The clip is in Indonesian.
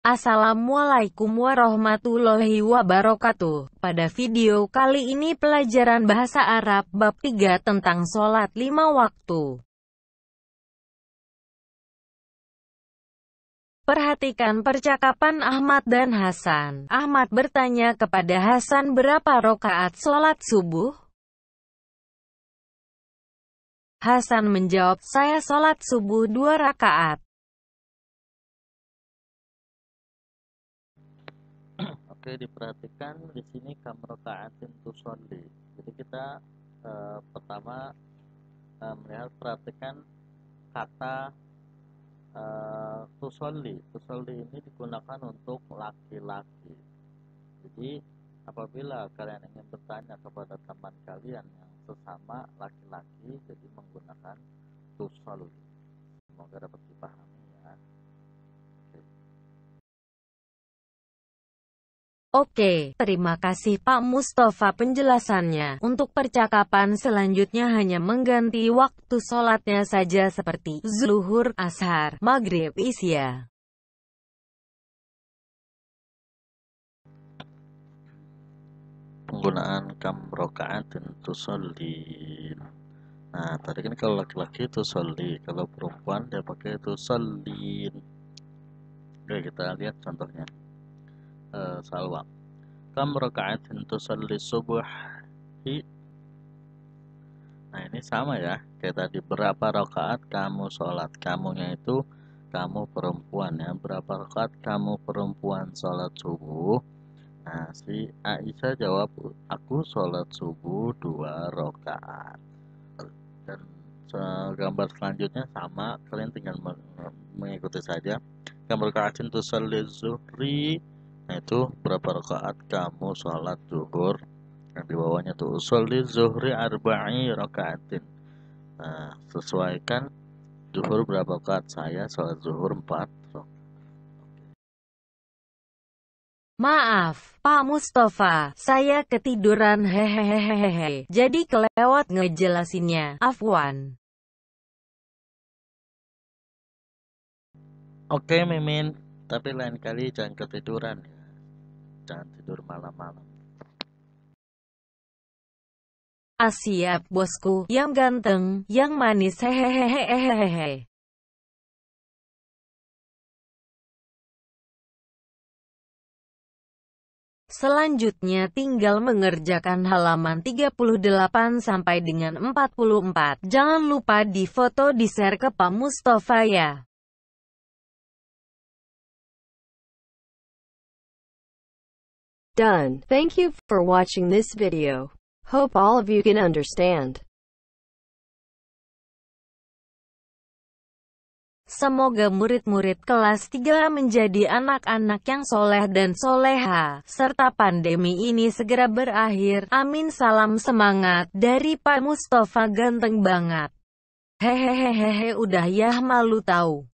Assalamualaikum warahmatullahi wabarakatuh. Pada video kali ini pelajaran bahasa Arab bab 3 tentang sholat 5 waktu. Perhatikan percakapan Ahmad dan Hasan. Ahmad bertanya kepada Hasan berapa rokaat sholat subuh? Hasan menjawab, saya sholat subuh dua rakaat. Oke, diperhatikan di sini kamrokaatin tusolli. Jadi kita eh, pertama eh, melihat perhatikan kata eh, tusolli tusolli ini digunakan untuk laki-laki jadi apabila kalian ingin bertanya kepada teman kalian yang sesama laki-laki jadi menggunakan tusolli Oke, terima kasih Pak Mustafa penjelasannya. Untuk percakapan selanjutnya hanya mengganti waktu sholatnya saja seperti zuhur, ashar, maghrib, isya. Penggunaan kamrokaan rokaat tentu soli. Nah, tadi kan kalau laki-laki itu soli, kalau perempuan dia pakai itu solin. Oke, kita lihat contohnya. Eh, salwa kam raka'atin tusalli subuhi nah ini sama ya kayak tadi berapa rakaat kamu sholat kamunya itu kamu perempuan ya berapa rakaat kamu perempuan sholat subuh nah si Aisyah jawab aku sholat subuh dua rakaat dan gambar selanjutnya sama kalian tinggal mengikuti saja gambar kacin tuh zuhri Nah, itu berapa rakaat kamu sholat zuhur yang di bawahnya tuh usolli zuhri arba'i rakaatin nah, sesuaikan zuhur berapa rakaat saya sholat zuhur 4 Maaf, Pak Mustafa, saya ketiduran hehehehehe, jadi kelewat ngejelasinnya, Afwan. Oke Mimin, tapi lain kali jangan ketiduran ya jangan tidur malam-malam. Asyap ah, bosku, yang ganteng, yang manis hehehehehehehe. Selanjutnya tinggal mengerjakan halaman 38 sampai dengan 44. Jangan lupa di foto di share ke Pak Mustafa ya. done. Thank you for watching this video. Hope all of you can understand. Semoga murid-murid kelas 3 menjadi anak-anak yang soleh dan soleha, serta pandemi ini segera berakhir. Amin salam semangat, dari Pak Mustafa ganteng banget. Hehehehehe udah ya malu tahu.